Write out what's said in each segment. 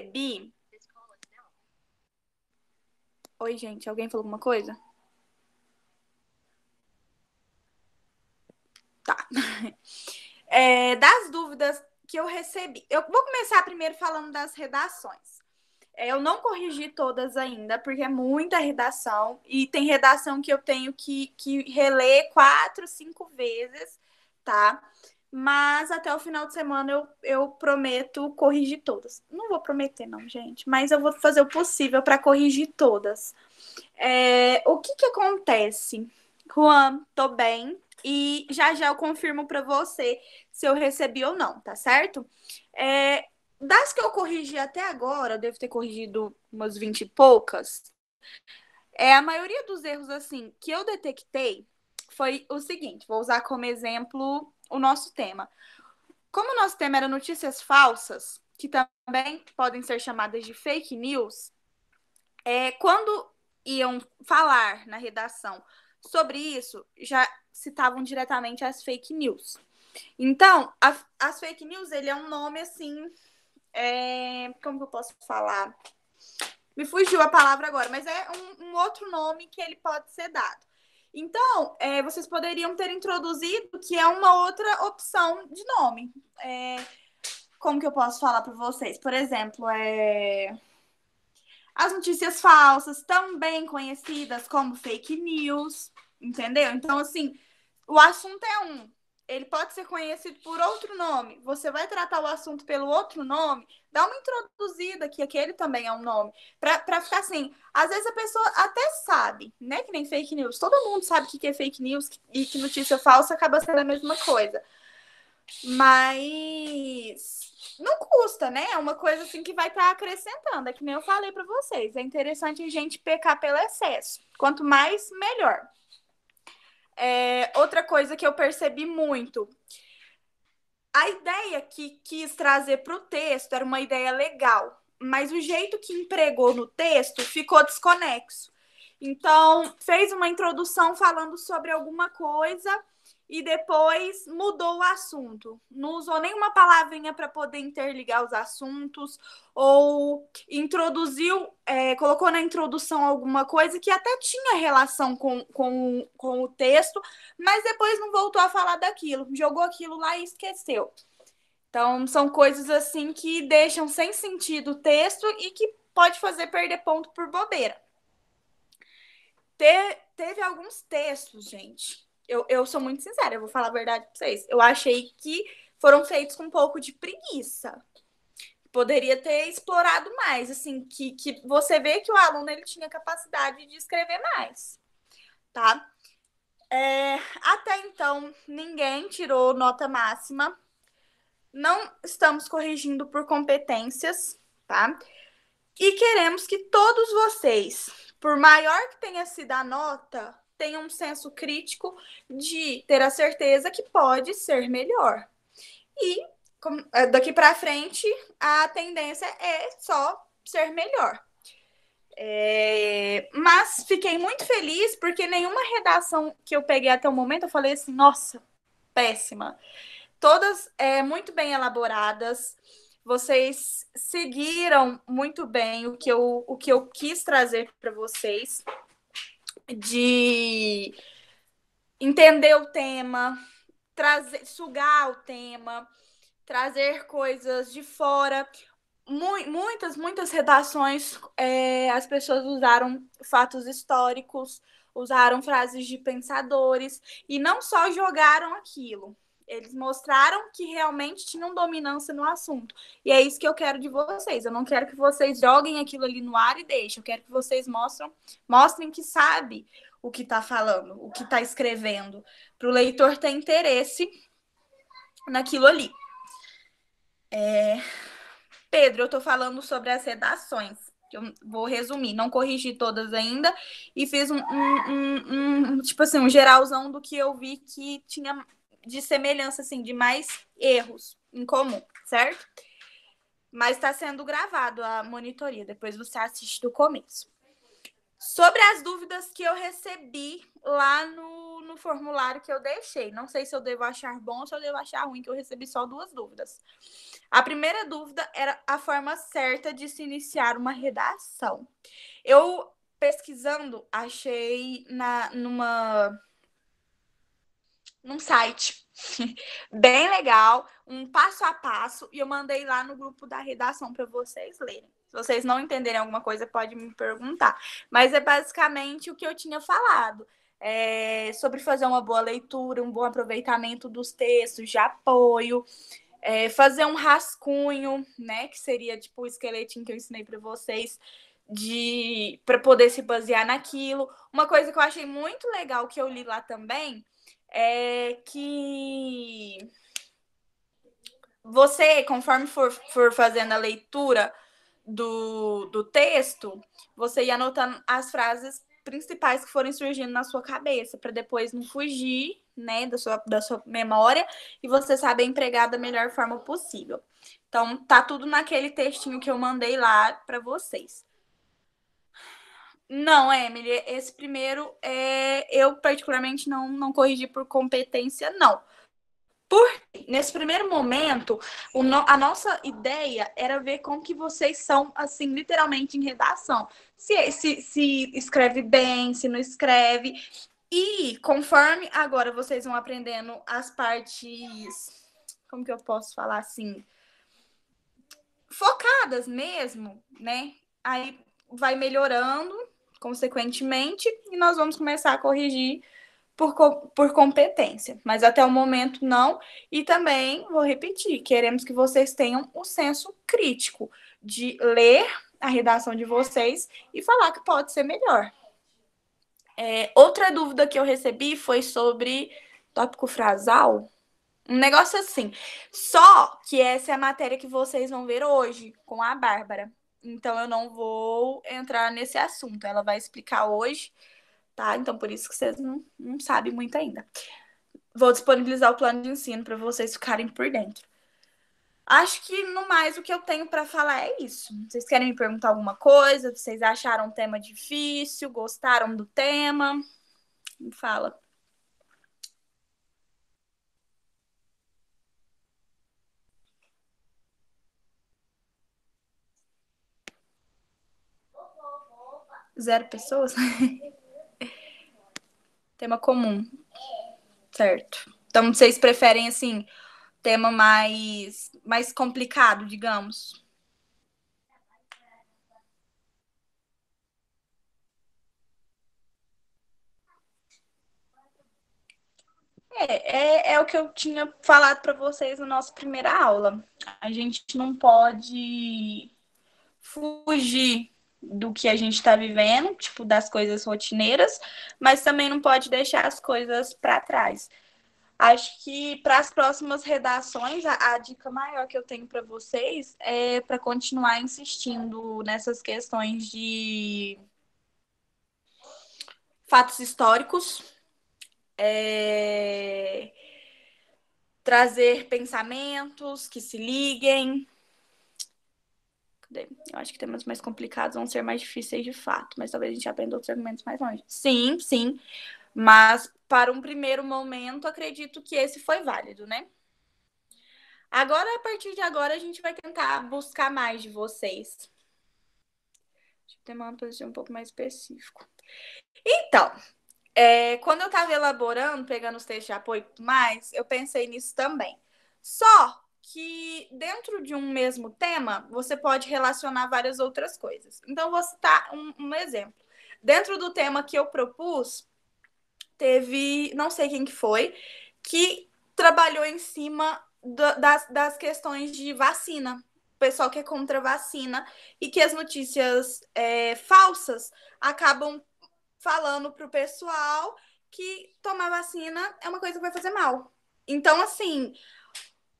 percebi. Oi, gente, alguém falou alguma coisa? Tá. É, das dúvidas que eu recebi. Eu vou começar primeiro falando das redações. É, eu não corrigi todas ainda, porque é muita redação. E tem redação que eu tenho que, que reler quatro, cinco vezes, tá? Mas até o final de semana eu, eu prometo corrigir todas. Não vou prometer, não, gente, mas eu vou fazer o possível para corrigir todas. É, o que, que acontece? Juan, tô bem e já já eu confirmo para você se eu recebi ou não, tá certo? É, das que eu corrigi até agora, eu devo ter corrigido umas 20 e poucas. É, a maioria dos erros, assim, que eu detectei foi o seguinte: vou usar como exemplo o nosso tema. Como o nosso tema era notícias falsas, que também podem ser chamadas de fake news, é, quando iam falar na redação sobre isso, já citavam diretamente as fake news. Então, a, as fake news, ele é um nome assim. É, como que eu posso falar? Me fugiu a palavra agora, mas é um, um outro nome que ele pode ser dado. Então, é, vocês poderiam ter introduzido que é uma outra opção de nome. É, como que eu posso falar para vocês? Por exemplo, é... as notícias falsas, também conhecidas como fake news, entendeu? Então, assim, o assunto é um, ele pode ser conhecido por outro nome. Você vai tratar o assunto pelo outro nome, dá uma introduzida que aquele também é um nome. Para ficar assim, às vezes a pessoa até sabe, né? Que nem fake news. Todo mundo sabe o que é fake news e que notícia falsa acaba sendo a mesma coisa. Mas não custa, né? É uma coisa assim que vai estar tá acrescentando. É que nem eu falei para vocês. É interessante a gente pecar pelo excesso. Quanto mais, melhor. É, outra coisa que eu percebi muito. A ideia que quis trazer para o texto era uma ideia legal, mas o jeito que empregou no texto ficou desconexo. Então, fez uma introdução falando sobre alguma coisa e depois mudou o assunto. Não usou nenhuma palavrinha para poder interligar os assuntos ou introduziu, é, colocou na introdução alguma coisa que até tinha relação com, com, com o texto, mas depois não voltou a falar daquilo, jogou aquilo lá e esqueceu. Então, são coisas assim que deixam sem sentido o texto e que pode fazer perder ponto por bobeira. Te, teve alguns textos, gente, eu, eu sou muito sincera, eu vou falar a verdade pra vocês. Eu achei que foram feitos com um pouco de preguiça. Poderia ter explorado mais, assim, que, que você vê que o aluno ele tinha capacidade de escrever mais, tá? É, até então, ninguém tirou nota máxima. Não estamos corrigindo por competências, tá? E queremos que todos vocês, por maior que tenha sido a nota, tenha um senso crítico de ter a certeza que pode ser melhor. E com, é, daqui para frente, a tendência é só ser melhor. É, mas fiquei muito feliz porque nenhuma redação que eu peguei até o momento eu falei assim, nossa, péssima. Todas é, muito bem elaboradas, vocês seguiram muito bem o que eu, o que eu quis trazer para vocês de entender o tema, trazer, sugar o tema, trazer coisas de fora. Mu muitas, muitas redações é, as pessoas usaram fatos históricos, usaram frases de pensadores e não só jogaram aquilo, eles mostraram que realmente tinham dominância no assunto. E é isso que eu quero de vocês. Eu não quero que vocês joguem aquilo ali no ar e deixem. Eu quero que vocês mostrem mostrem que sabe o que está falando, o que está escrevendo, para o leitor ter interesse naquilo ali. É... Pedro, eu estou falando sobre as redações. Eu vou resumir, não corrigi todas ainda e fiz um, um, um, um tipo assim um geralzão do que eu vi que tinha de semelhança, assim, de mais erros em comum, certo? Mas está sendo gravado a monitoria, depois você assiste do começo. Sobre as dúvidas que eu recebi lá no, no formulário que eu deixei, não sei se eu devo achar bom ou se eu devo achar ruim, que eu recebi só duas dúvidas. A primeira dúvida era a forma certa de se iniciar uma redação. Eu pesquisando, achei na numa num site bem legal, um passo a passo, e eu mandei lá no grupo da redação para vocês lerem. Se vocês não entenderem alguma coisa, pode me perguntar. Mas é basicamente o que eu tinha falado. É, sobre fazer uma boa leitura, um bom aproveitamento dos textos, de apoio, é, fazer um rascunho, né, que seria tipo o esqueletinho que eu ensinei para vocês, de para poder se basear naquilo. Uma coisa que eu achei muito legal que eu li lá também é que você, conforme for, for fazendo a leitura do, do texto, você ia anotando as frases principais que forem surgindo na sua cabeça, para depois não fugir né, da, sua, da sua memória e você saber empregar da melhor forma possível. Então, tá tudo naquele textinho que eu mandei lá para vocês. Não, é, Emily, esse primeiro é, eu particularmente não, não corrigi por competência, não. Por, nesse primeiro momento, o, a nossa ideia era ver como que vocês são, assim, literalmente em redação. Se, se, se escreve bem, se não escreve. E conforme agora vocês vão aprendendo as partes, como que eu posso falar assim? Focadas mesmo, né? Aí vai melhorando consequentemente, e nós vamos começar a corrigir por, co por competência, mas até o momento não. E também, vou repetir, queremos que vocês tenham o senso crítico de ler a redação de vocês e falar que pode ser melhor. É, outra dúvida que eu recebi foi sobre tópico frasal. Um negócio assim. Só que essa é a matéria que vocês vão ver hoje com a Bárbara. Então eu não vou entrar nesse assunto. Ela vai explicar hoje, tá? Então por isso que vocês não, não sabem muito ainda. Vou disponibilizar o plano de ensino para vocês ficarem por dentro. Acho que no mais o que eu tenho para falar é isso. Vocês querem me perguntar alguma coisa? Vocês acharam o tema difícil? Gostaram do tema? Me fala. zero pessoas. tema comum. Certo. Então vocês preferem assim, tema mais mais complicado, digamos. É, é, é o que eu tinha falado para vocês na nossa primeira aula. A gente não pode fugir do que a gente está vivendo, tipo, das coisas rotineiras, mas também não pode deixar as coisas para trás. Acho que para as próximas redações, a, a, dica maior que eu tenho para vocês é para continuar insistindo nessas questões de fatos históricos, é... trazer pensamentos que se liguem, daí. Eu acho que temas mais complicados vão ser mais difíceis de fato, mas talvez a gente aprenda outros argumentos mais longe. Sim, sim. Mas para um primeiro momento, acredito que esse foi válido, né? Agora, a partir de agora, a gente vai tentar buscar mais de vocês. Deixa eu ter uma posição um pouco mais específico. Então, é, quando eu estava elaborando, pegando os textos de apoio e tudo mais, eu pensei nisso também. Só que dentro de um mesmo tema você pode relacionar várias outras coisas. Então, vou citar um, um exemplo. Dentro do tema que eu propus, teve, não sei quem que foi, que trabalhou em cima do, das, das questões de vacina. O pessoal que é contra vacina e que as notícias é, falsas acabam falando pro pessoal que tomar vacina é uma coisa que vai fazer mal. Então, assim,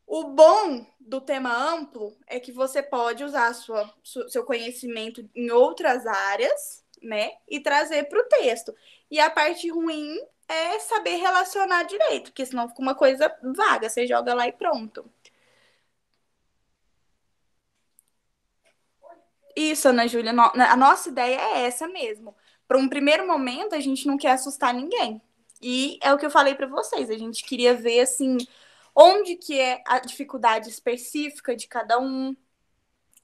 o bom do tema amplo é que você pode usar sua, seu conhecimento em outras áreas, né? E trazer para o texto. E a parte ruim é saber relacionar direito, porque senão fica uma coisa vaga, você joga lá e pronto. Isso, Ana Júlia, a nossa ideia é essa mesmo. Para um primeiro momento, a gente não quer assustar ninguém. E é o que eu falei para vocês, a gente queria ver assim onde que é a dificuldade específica de cada um,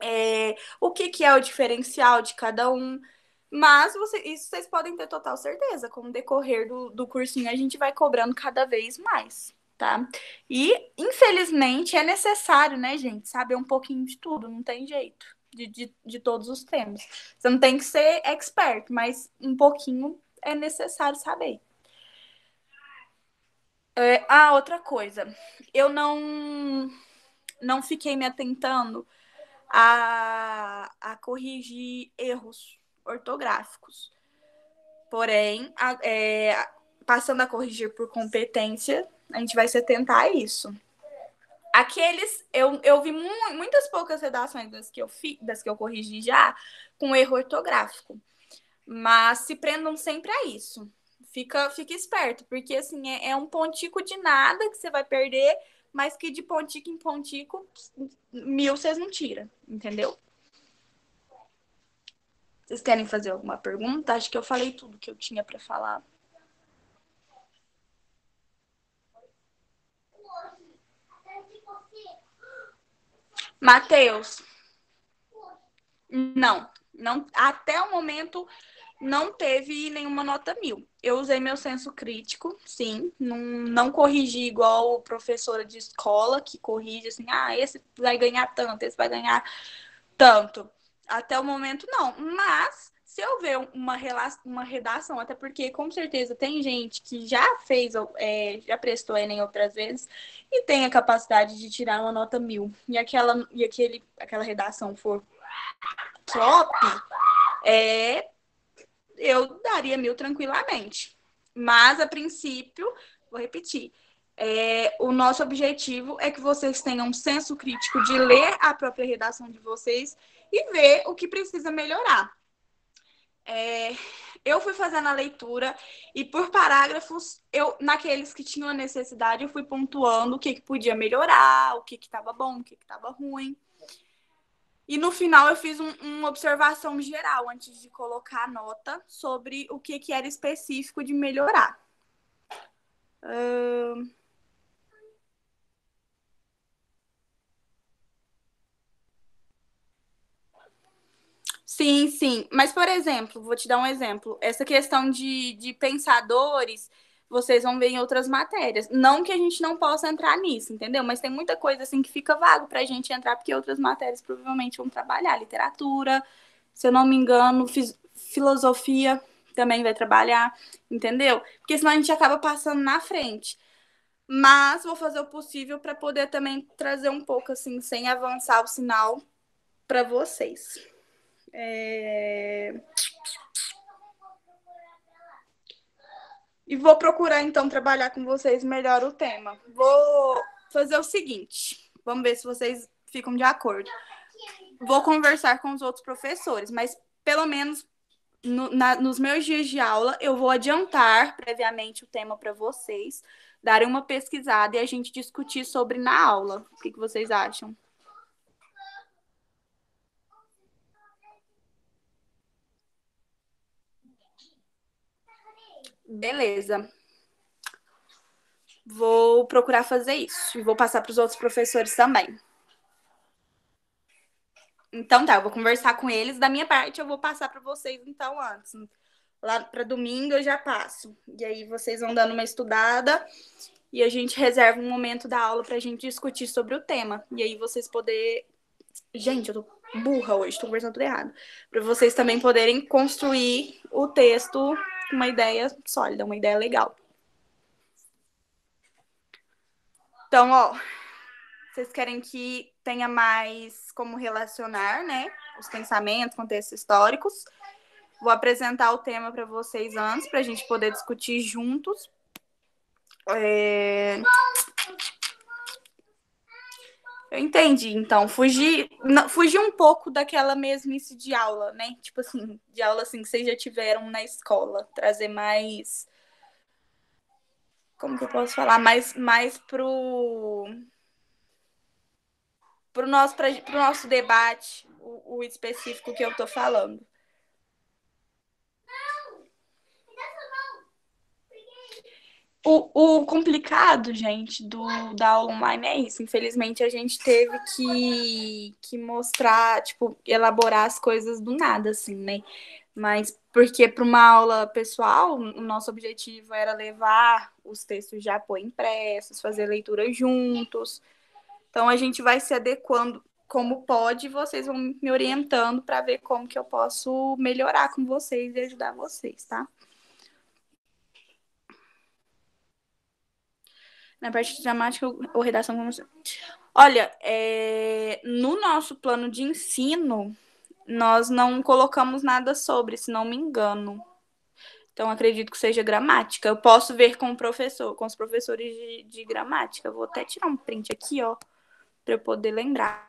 é, o que, que é o diferencial de cada um. Mas você, isso vocês podem ter total certeza. Com o decorrer do, do cursinho, a gente vai cobrando cada vez mais, tá? E, infelizmente, é necessário, né, gente, saber um pouquinho de tudo, não tem jeito, de, de, de todos os temas. Você não tem que ser expert, mas um pouquinho é necessário saber. É, ah, outra coisa. Eu não, não fiquei me atentando a, a corrigir erros ortográficos. Porém, a, é, passando a corrigir por competência, a gente vai se atentar a isso. Aqueles, eu, eu vi mu muitas poucas redações das que, eu fi, das que eu corrigi já com erro ortográfico. Mas se prendam sempre a isso. Fica, fica esperto, porque assim, é, é um pontico de nada que você vai perder, mas que de pontico em pontico, mil vocês não tiram, entendeu? Vocês querem fazer alguma pergunta? Acho que eu falei tudo que eu tinha para falar. Matheus. Não, não, até o momento não teve nenhuma nota mil eu usei meu senso crítico, sim. Não, não corrigi igual professora de escola que corrige assim, ah, esse vai ganhar tanto, esse vai ganhar tanto. Até o momento, não. Mas se eu ver uma, relação, uma redação, até porque com certeza tem gente que já fez, é, já prestou Enem outras vezes e tem a capacidade de tirar uma nota mil. E aquela, e aquele, aquela redação for top, é eu daria mil tranquilamente. Mas, a princípio, vou repetir, é, o nosso objetivo é que vocês tenham um senso crítico de ler a própria redação de vocês e ver o que precisa melhorar. É, eu fui fazendo a leitura e por parágrafos, eu naqueles que tinham a necessidade, eu fui pontuando o que, que podia melhorar, o que estava bom, o que estava ruim. E no final eu fiz um, uma observação geral antes de colocar a nota sobre o que, que era específico de melhorar. Sim, sim. Mas, por exemplo, vou te dar um exemplo. Essa questão de, de pensadores vocês vão ver em outras matérias. Não que a gente não possa entrar nisso, entendeu? Mas tem muita coisa assim que fica vago para a gente entrar, porque outras matérias provavelmente vão trabalhar. Literatura, se eu não me engano, filosofia também vai trabalhar, entendeu? Porque senão a gente acaba passando na frente. Mas vou fazer o possível para poder também trazer um pouco assim, sem avançar o sinal para vocês. É... E vou procurar, então, trabalhar com vocês melhor o tema. Vou fazer o seguinte: vamos ver se vocês ficam de acordo. Vou conversar com os outros professores, mas pelo menos no, na, nos meus dias de aula, eu vou adiantar previamente o tema para vocês, darem uma pesquisada e a gente discutir sobre na aula. O que, que vocês acham? Beleza. Vou procurar fazer isso e vou passar para os outros professores também. Então tá, eu vou conversar com eles. Da minha parte, eu vou passar para vocês então antes. Lá para domingo eu já passo. E aí vocês vão dando uma estudada e a gente reserva um momento da aula para a gente discutir sobre o tema. E aí vocês poder Gente, eu tô burra hoje, tô conversando tudo errado. Para vocês também poderem construir o texto uma ideia sólida, uma ideia legal. Então, ó, vocês querem que tenha mais como relacionar, né? Os pensamentos, contextos históricos. Vou apresentar o tema para vocês antes, para a gente poder discutir juntos. É... Eu entendi, então, fugir, não, fugir um pouco daquela mesmice de aula, né? Tipo assim, de aula assim que vocês já tiveram na escola, trazer mais como que eu posso falar? Mais mais pro pro nosso pra, pro nosso debate, o, o específico que eu tô falando. O, o complicado, gente, do, da aula online é isso. Infelizmente, a gente teve que, que mostrar, tipo, elaborar as coisas do nada, assim, né? Mas porque para uma aula pessoal, o nosso objetivo era levar os textos já por impressos, fazer leitura juntos. Então, a gente vai se adequando como pode e vocês vão me orientando para ver como que eu posso melhorar com vocês e ajudar vocês, tá? na parte de gramática ou redação. Vamos... Olha, é... no nosso plano de ensino, nós não colocamos nada sobre, se não me engano. Então, acredito que seja gramática. Eu posso ver com o professor, com os professores de, de gramática. Vou até tirar um print aqui, ó, para eu poder lembrar.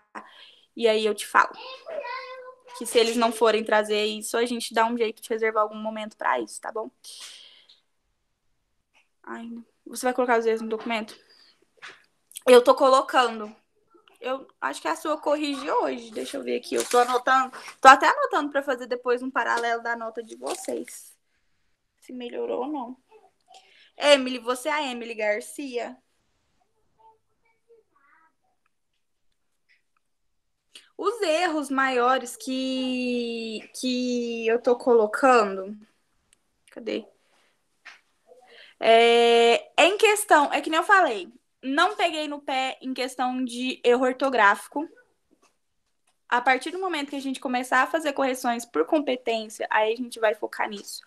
E aí eu te falo. Que se eles não forem trazer isso, a gente dá um jeito de reservar algum momento para isso, tá bom? Ai, não você vai colocar os erros no documento? Eu tô colocando. Eu acho que é a sua corrige hoje. Deixa eu ver aqui. Eu tô anotando. Tô até anotando para fazer depois um paralelo da nota de vocês. Se melhorou ou não. Emily, você é a Emily Garcia? Os erros maiores que, que eu tô colocando. Cadê? É, em questão, é que nem eu falei, não peguei no pé em questão de erro ortográfico. A partir do momento que a gente começar a fazer correções por competência, aí a gente vai focar nisso.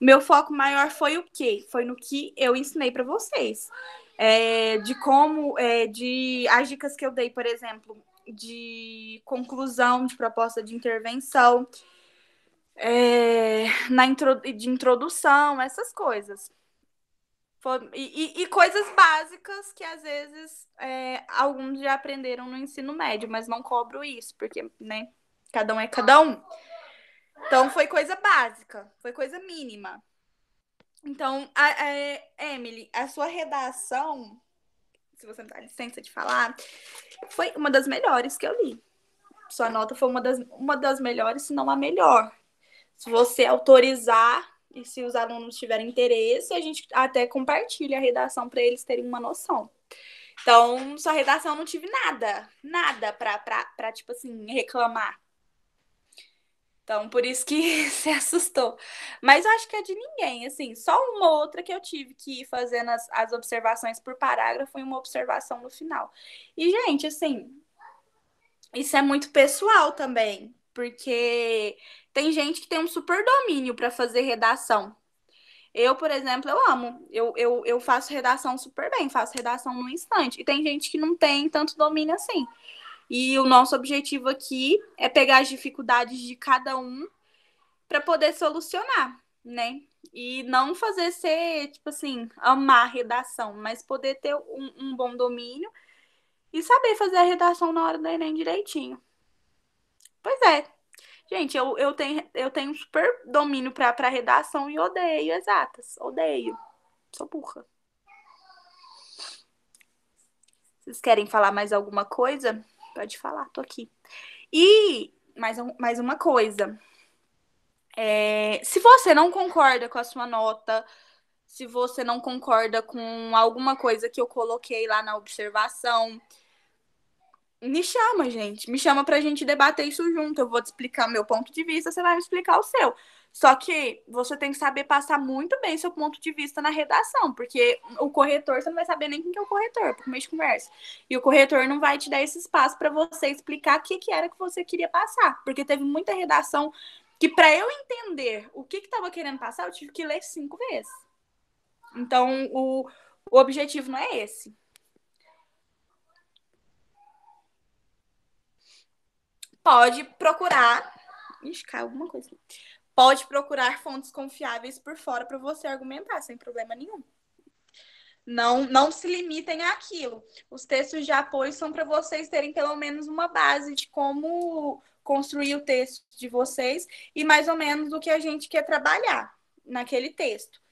O meu foco maior foi o quê? Foi no que eu ensinei para vocês. É, de como, é, de as dicas que eu dei, por exemplo, de conclusão, de proposta de intervenção, é, na intro, de introdução, essas coisas. E, e, coisas básicas que às vezes é, alguns já aprenderam no ensino médio, mas não cobro isso, porque, né, cada um é cada um. Então foi coisa básica, foi coisa mínima. Então, a, a, Emily, a sua redação, se você me dá tá licença de falar, foi uma das melhores que eu li. Sua nota foi uma das, uma das melhores, se não a melhor. Se você autorizar e se os alunos tiverem interesse, a gente até compartilha a redação para eles terem uma noção. Então, sua redação não tive nada, nada para, tipo assim, reclamar. Então, por isso que se assustou. Mas eu acho que é de ninguém, assim. Só uma outra que eu tive que ir fazendo as, as observações por parágrafo e uma observação no final. E, gente, assim, isso é muito pessoal também, porque tem gente que tem um super domínio para fazer redação. Eu, por exemplo, eu amo. Eu, eu, eu faço redação super bem, faço redação no instante. E tem gente que não tem tanto domínio assim. E o nosso objetivo aqui é pegar as dificuldades de cada um para poder solucionar, né? E não fazer ser, tipo assim, amar a redação, mas poder ter um, um bom domínio e saber fazer a redação na hora do Enem direitinho. Pois é, Gente, eu, eu, tenho, eu tenho super domínio para pra redação e odeio exatas. Odeio. Sou burra. Vocês querem falar mais alguma coisa? Pode falar, tô aqui. E mais, um, mais uma coisa. É, se você não concorda com a sua nota, se você não concorda com alguma coisa que eu coloquei lá na observação, me chama, gente. Me chama pra gente debater isso junto. Eu vou te explicar meu ponto de vista, você vai me explicar o seu. Só que você tem que saber passar muito bem seu ponto de vista na redação, porque o corretor, você não vai saber nem quem que é o corretor, porque mês de conversa. E o corretor não vai te dar esse espaço para você explicar o que, que era que você queria passar, porque teve muita redação que, para eu entender o que estava querendo passar, eu tive que ler cinco vezes. Então, o, o objetivo não é esse. pode procurar. Ixi, caiu alguma coisa. Pode procurar fontes confiáveis por fora para você argumentar, sem problema nenhum. Não, não se limitem àquilo. Os textos de apoio são para vocês terem pelo menos uma base de como construir o texto de vocês e mais ou menos o que a gente quer trabalhar naquele texto.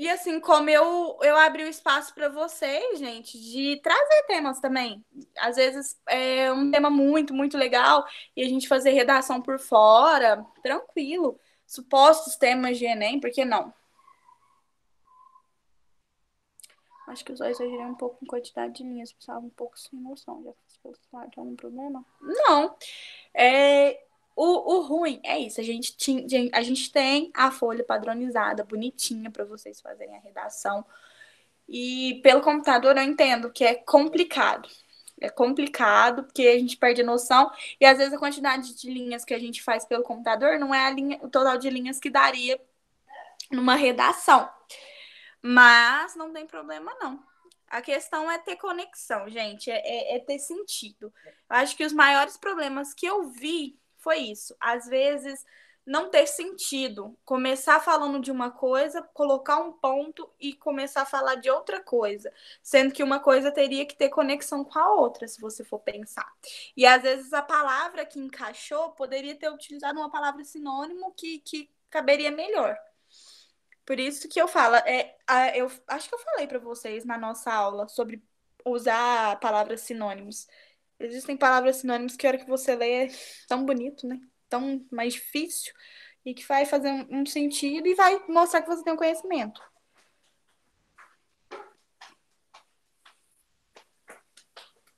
E assim, como eu, eu abri o espaço para vocês, gente, de trazer temas também. Às vezes é um tema muito, muito legal e a gente fazer redação por fora, tranquilo. Supostos temas de Enem, por que não? Acho que eu só exagerei um pouco em quantidade de linhas, precisava um pouco sem noção. Já fiz pelo celular, tem algum problema? Não. É, o, o ruim é isso, a gente, tinha, a gente tem a folha padronizada, bonitinha, para vocês fazerem a redação. E pelo computador eu entendo que é complicado. É complicado, porque a gente perde a noção, e às vezes a quantidade de linhas que a gente faz pelo computador não é a linha, o total de linhas que daria numa redação. Mas não tem problema, não. A questão é ter conexão, gente, é, é, é ter sentido. Eu acho que os maiores problemas que eu vi foi isso. Às vezes não ter sentido, começar falando de uma coisa, colocar um ponto e começar a falar de outra coisa, sendo que uma coisa teria que ter conexão com a outra, se você for pensar. E às vezes a palavra que encaixou poderia ter utilizado uma palavra sinônimo que, que caberia melhor. Por isso que eu falo, é, eu acho que eu falei para vocês na nossa aula sobre usar palavras sinônimos. Existem palavras sinônimos que a hora que você lê é tão bonito, né? Tão mais difícil e que vai fazer um sentido e vai mostrar que você tem um conhecimento.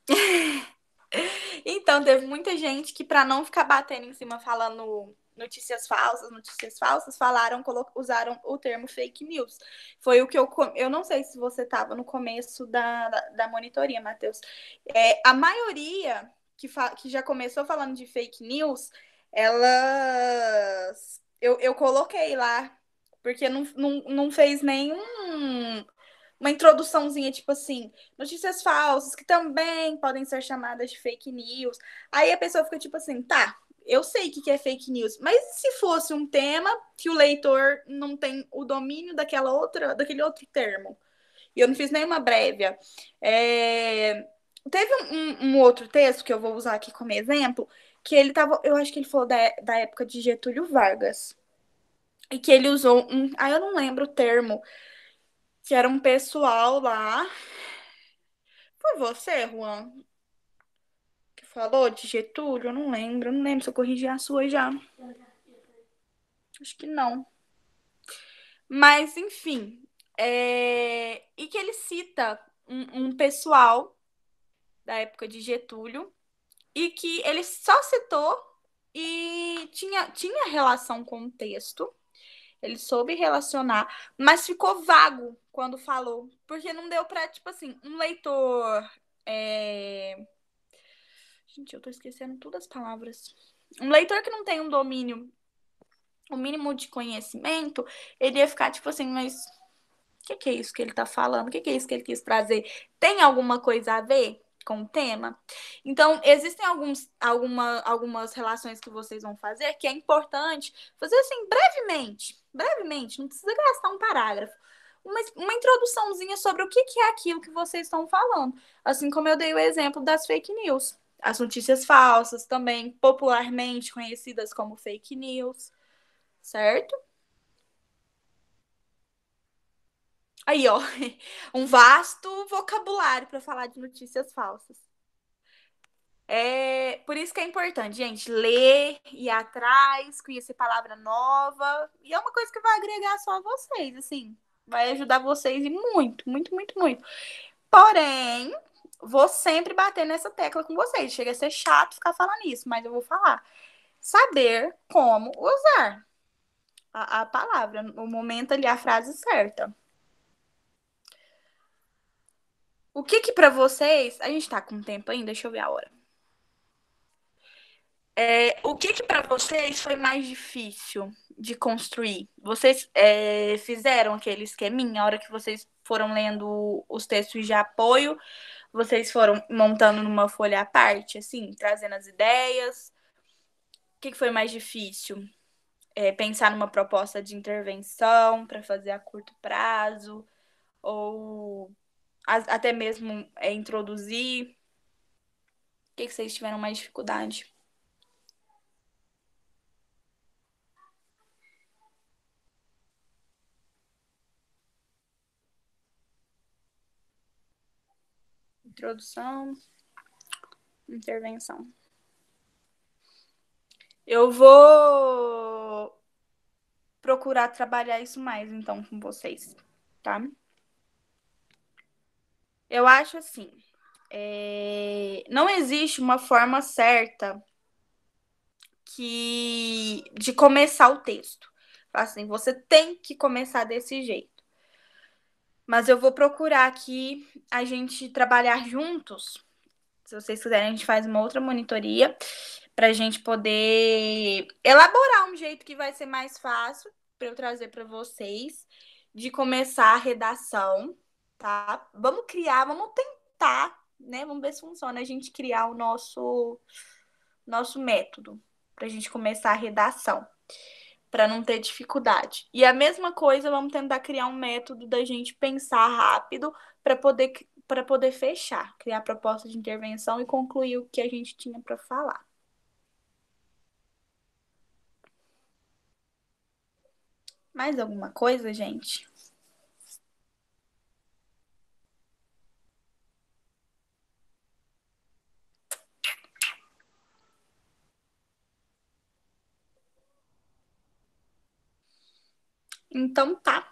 então, teve muita gente que para não ficar batendo em cima falando notícias falsas, notícias falsas, falaram, usaram o termo fake news. Foi o que eu. Eu não sei se você estava no começo da, da, da monitoria, Matheus. É, a maioria que, que já começou falando de fake news, elas. Eu, eu coloquei lá, porque não, não, não fez nenhum uma introduçãozinha, tipo assim, notícias falsas, que também podem ser chamadas de fake news. Aí a pessoa fica tipo assim, tá, eu sei que, que é fake news, mas se fosse um tema que o leitor não tem o domínio daquela outra, daquele outro termo? E eu não fiz nenhuma prévia. É... Teve um, um, outro texto que eu vou usar aqui como exemplo, que ele tava. Eu acho que ele falou da, da época de Getúlio Vargas. E que ele usou um. Ah, eu não lembro o termo. Que era um pessoal lá. Foi você, Juan? falou de Getúlio? Eu não lembro, eu não lembro se eu corrigi a sua já. Acho que não. Mas, enfim. É... E que ele cita um, um pessoal da época de Getúlio e que ele só citou e tinha, tinha relação com o texto. Ele soube relacionar, mas ficou vago quando falou, porque não deu para tipo assim um leitor é, Gente, eu tô esquecendo todas as palavras. Um leitor que não tem um domínio, o um mínimo de conhecimento, ele ia ficar tipo assim, mas o que, que, é isso que ele tá falando? O que, que é isso que ele quis trazer? Tem alguma coisa a ver? com o tema. Então, existem alguns, alguma, algumas relações que vocês vão fazer que é importante fazer assim, brevemente, brevemente, não precisa gastar um parágrafo. Uma, uma introduçãozinha sobre o que, que é aquilo que vocês estão falando. Assim como eu dei o exemplo das fake news as notícias falsas, também popularmente conhecidas como fake news, certo? Aí, ó, um vasto vocabulário para falar de notícias falsas. É, por isso que é importante, gente, ler, ir atrás, conhecer palavra nova. E é uma coisa que vai agregar só a vocês, assim. Vai ajudar vocês e muito, muito, muito, muito. Porém, vou sempre bater nessa tecla com vocês. Chega a ser chato ficar falando isso, mas eu vou falar. Saber como usar a, a palavra, o momento ali, a frase certa. O que que para vocês. A gente tá com tempo ainda? Deixa eu ver a hora. É, o que que para vocês foi mais difícil de construir? Vocês é, fizeram aquele esqueminha a hora que vocês foram lendo os textos de apoio? vocês foram montando numa folha à parte, assim, trazendo as ideias? O que, foi mais difícil? É, pensar numa proposta de intervenção para fazer a curto prazo? Ou até mesmo é, introduzir? O que, que vocês tiveram mais dificuldade? introdução, intervenção. Eu vou procurar trabalhar isso mais, então, com vocês, tá? Eu acho assim. É... Não existe uma forma certa que de começar o texto. Assim, você tem que começar desse jeito. Mas eu vou procurar aqui a gente trabalhar juntos. Se vocês quiserem, a gente faz uma outra monitoria para a gente poder elaborar um jeito que vai ser mais fácil para eu trazer para vocês de começar a redação, tá? Vamos criar, vamos tentar, né? Vamos ver se funciona a gente criar o nosso nosso método para a gente começar a redação para não ter dificuldade. E a mesma coisa, vamos tentar criar um método da gente pensar rápido para poder para poder fechar, criar proposta de intervenção e concluir o que a gente tinha para falar. Mais alguma coisa, gente? Então tá.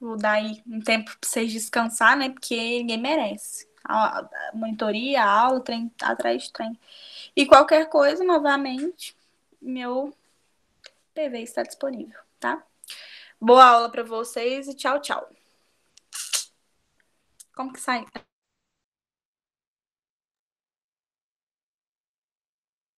Vou dar aí um tempo para vocês descansar, né? Porque ninguém merece. A, a monitoria, a aula, trem atrás de trem. E qualquer coisa, novamente, meu PV está disponível, tá? Boa aula para vocês e tchau, tchau. Como que sai?